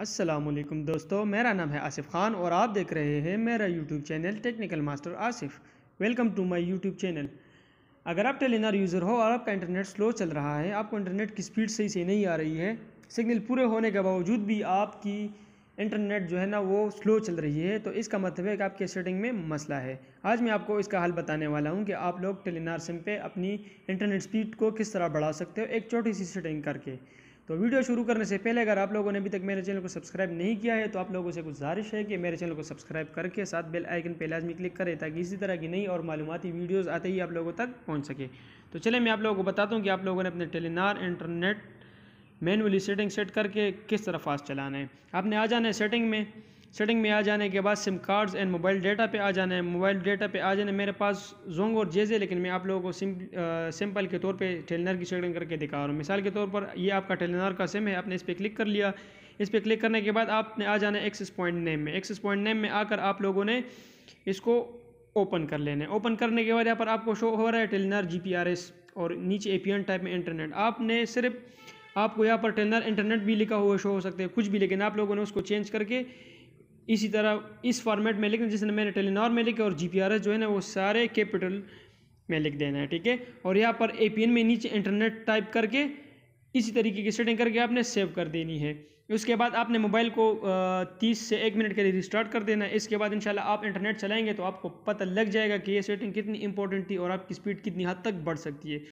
असलम दोस्तों मेरा नाम है आसिफ खान और आप देख रहे हैं मेरा YouTube channel technical master Asif welcome to my YouTube channel अगर आप टेलीनार यूज़र हो और आपका इंटरनेट स्लो चल रहा है आपको इंटरनेट की स्पीड सही से नहीं आ रही है सिग्नल पूरे होने के बावजूद भी आपकी इंटरनेट जो है ना वो स्लो चल रही है तो इसका मतलब है कि आपके सेटिंग में मसला है आज मैं आपको इसका हल बताने वाला हूँ कि आप लोग टेलीनार सिम पे अपनी इंटरनेट स्पीड को किस तरह बढ़ा सकते हो एक छोटी सी सेटिंग करके तो वीडियो शुरू करने से पहले अगर आप लोगों ने अभी तक मेरे चैनल को सब्सक्राइब नहीं किया है तो आप लोगों से गुजारिश है कि मेरे चैनल को सब्सक्राइब करके साथ बेल आइकन पे लाजमी क्लिक करें ताकि इसी तरह की नई और मालूमती वीडियोज़ आते ही आप लोगों तक पहुँच सके तो चले मैं आप लोगों को बताता हूँ कि आप लोगों ने अपने Telenor internet manually setting set करके किस तरह फास्ट चलाना है आपने आ जाना है सेटिंग में सेटिंग में आ जाने के बाद SIM cards and mobile data पे आ जाना है मोबाइल डेटा पे आ जाना है मेरे पास जोंग और जेजे लेकिन मैं आप लोगों को सिम सिंपल के तौर पे टेलनर की सेटिंग करके दिखा रहा हूँ मिसाल के तौर पर ये आपका टेलनर का सिम है आपने इस पर क्लिक कर लिया इस पर क्लिक करने के बाद आपने आ जाना है एक्सेस पॉइंट नेम में एक्सेस पॉइंट नेम में आकर आप लोगों ने इसको ओपन कर लेना है ओपन करने के बाद यहाँ पर आपको शो हो रहा है टेलनर जी और नीचे ए टाइप में इंटरनेट आपने सिर्फ आपको यहाँ पर टेलनर इंटरनेट भी लिखा हुआ शो हो सकते हैं कुछ भी लेकिन आप लोगों ने उसको चेंज करके इसी तरह इस फॉर्मेट में लिखना जिसने मैंने टेलीनॉर में लिखे और जी जो है ना वो सारे कैपिटल में लिख देना है ठीक है और यहाँ पर ए में नीचे इंटरनेट टाइप करके इसी तरीके की सेटिंग करके आपने सेव कर देनी है उसके बाद आपने मोबाइल को तीस से एक मिनट के लिए रिस्टार्ट कर देना है इसके बाद इंशाल्लाह आप इंटरनेट चलाएंगे तो आपको पता लग जाएगा कि ये सेटिंग कितनी इंपॉर्टेंट थी और आपकी स्पीड कितनी हद तक बढ़ सकती है